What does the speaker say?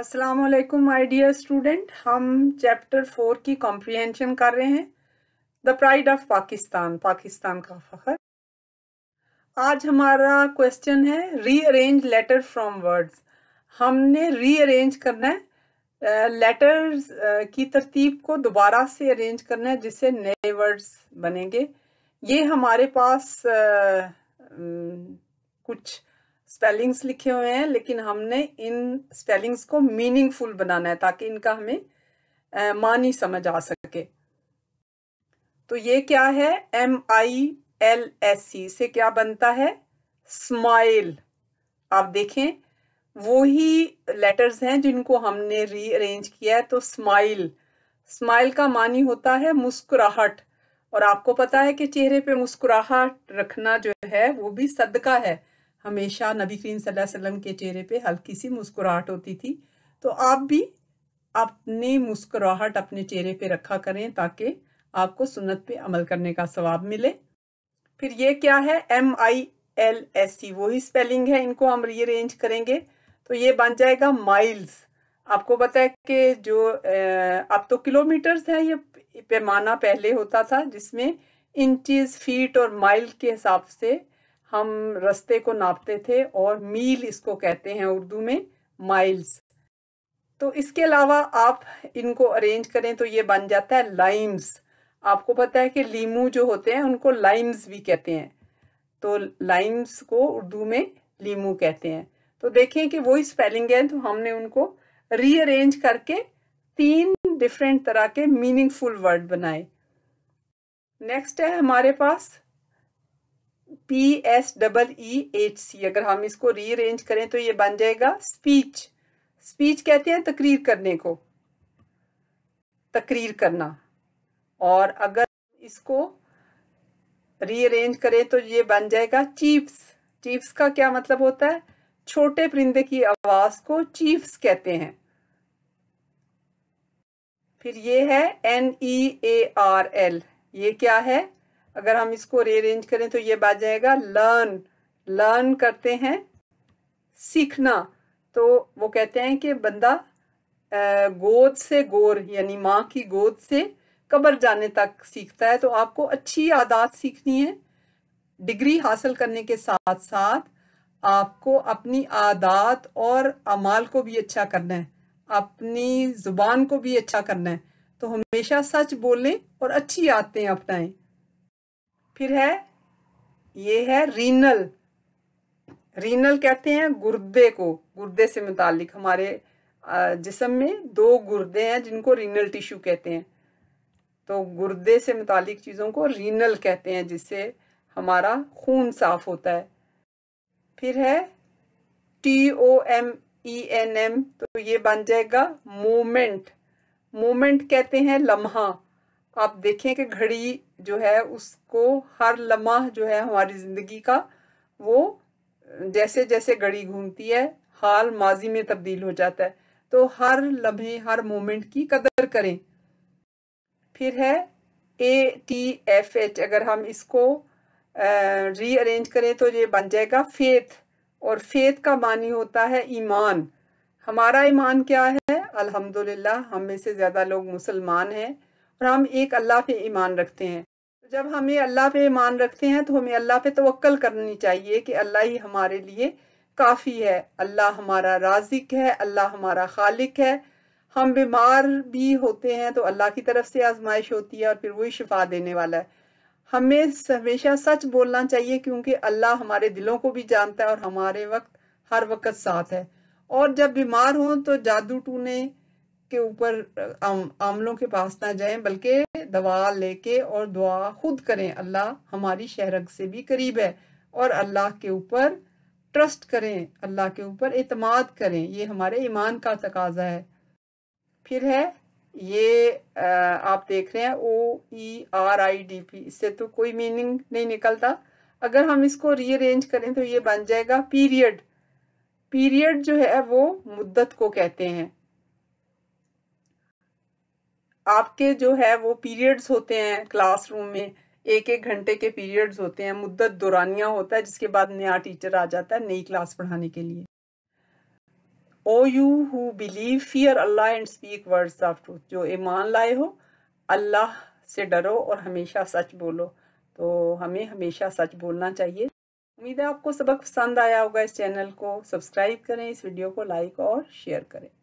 Aslam my dear student हम chapter four की comprehension कर रहे हैं the pride of Pakistan Pakistan का फ़खर आज हमारा क्वेश्चन है रीअरेंज लेटर फ्रॉम वर्ड्स हमने रीअरेंज करना है लेटर्स की तरतीब को दोबारा से अरेंज करना है जिससे नए वर्ड्स बनेंगे ये हमारे पास कुछ स्पेलिंग्स लिखे हुए हैं लेकिन हमने इन स्पेलिंग्स को मीनिंगफुल बनाना है ताकि इनका हमें मानी समझ आ सके तो ये क्या है M I L S C से क्या बनता है स्माइल आप देखें वो ही लेटर्स हैं जिनको हमने रीअरेंज किया है तो स्माइल स्माइल का मानी होता है मुस्कुराहट और आपको पता है कि चेहरे पे मुस्कुराहट रखना जो है वो भी सदका है हमेशा नबी करीम वसल्लम के चेहरे पे हल्की सी मुस्कुराहट होती थी तो आप भी अपनी मुस्कुराहट अपने चेहरे पे रखा करें ताकि आपको सुन्नत पे अमल करने का सवाब मिले फिर ये क्या है M I L S C वही स्पेलिंग है इनको हम रीअरेंज करेंगे तो ये बन जाएगा माइल्स आपको पता है कि जो अब तो किलोमीटर्स है ये पैमाना पहले होता था जिसमें इंचेस फीट और माइल के हिसाब से हम रस्ते को नापते थे और मील इसको कहते हैं उर्दू में माइल्स तो इसके अलावा आप इनको अरेंज करें तो ये बन जाता है लाइम्स आपको पता है कि लीमू जो होते हैं उनको लाइम्स भी कहते हैं तो लाइम्स को उर्दू में लीमू कहते हैं तो देखें कि वही स्पेलिंग है तो हमने उनको रीअरेंज करके तीन डिफरेंट तरह के मीनिंगफुल वर्ड बनाए नेक्स्ट है हमारे पास P S double E H C अगर हम इसको रीअरेंज करें तो ये बन जाएगा स्पीच स्पीच कहते हैं तकरीर करने को तकरीर करना और अगर इसको रीअरेंज करें तो ये बन जाएगा चीप्स चीप्स का क्या मतलब होता है छोटे परिंदे की आवाज को चीफ्स कहते हैं फिर ये है N E A R L ये क्या है अगर हम इसको रेअरेंज करें तो ये बाज जाएगा लर्न लर्न करते हैं सीखना तो वो कहते हैं कि बंदा गोद से गोर यानी माँ की गोद से कब्र जाने तक सीखता है तो आपको अच्छी आदत सीखनी है डिग्री हासिल करने के साथ साथ आपको अपनी आदत और अमाल को भी अच्छा करना है अपनी ज़ुबान को भी अच्छा करना है तो हमेशा सच बोलें और अच्छी आदतें अपनाएं फिर है ये है रीनल रीनल कहते हैं गुर्दे को गुर्दे से मुतालिक हमारे जिसम में दो गुर्दे हैं जिनको रीनल टिश्यू कहते हैं तो गुर्दे से मुतालिक चीज़ों को रीनल कहते हैं जिससे हमारा खून साफ होता है फिर है T O M E N M तो ये बन जाएगा मोमेंट मोमेंट कहते हैं लम्हा आप देखें कि घड़ी जो है उसको हर लम्हा जो है हमारी ज़िंदगी का वो जैसे जैसे घड़ी घूमती है हाल माजी में तब्दील हो जाता है तो हर लम्हे हर मोमेंट की कदर करें फिर है ए टी एफ एच अगर हम इसको रीअरेंज करें तो ये बन जाएगा फेथ और फेथ का मानी होता है ईमान हमारा ईमान क्या है अल्हम्दुलिल्लाह हम में से ज़्यादा लोग मुसलमान हैं और हम एक अल्लाह पे ईमान रखते हैं जब हम ये अल्लाह पे ईमान रखते हैं तो हमें अल्लाह पे तवक्ल करनी चाहिए कि अल्लाह ही हमारे लिए काफ़ी है अल्लाह हमारा राजिक है अल्लाह हमारा खालिक है हम बीमार भी होते हैं तो अल्लाह की तरफ से आजमाइश होती है और फिर वही शिफा देने वाला है हमें हमेशा सच बोलना चाहिए क्योंकि अल्लाह हमारे दिलों को भी जानता है और हमारे वक्त हर वक्त साथ है और जब बीमार हों तो जादू टूने के ऊपर आमलों के पास ना जाएं बल्कि दवा लेके और दुआ खुद करें अल्लाह हमारी शहरग से भी करीब है और अल्लाह के ऊपर ट्रस्ट करें अल्लाह के ऊपर अतमाद करें ये हमारे ईमान का तकाजा है फिर है ये आप देख रहे हैं O E R I D P इससे तो कोई मीनिंग नहीं निकलता अगर हम इसको रीअरेंज करें तो ये बन जाएगा पीरियड पीरियड जो है वो मुद्दत को कहते हैं आपके जो है वो पीरियड्स होते हैं क्लासरूम में एक एक घंटे के पीरियड्स होते हैं मुद्दत दौरानिया होता है जिसके बाद नया टीचर आ जाता है नई क्लास पढ़ाने के लिए O you who believe fear Allah and speak words of truth जो ईमान लाए हो अल्लाह से डरो और हमेशा सच बोलो तो हमें हमेशा सच बोलना चाहिए उम्मीद है आपको सबक पसंद आया होगा इस चैनल को सब्सक्राइब करें इस वीडियो को लाइक और शेयर करें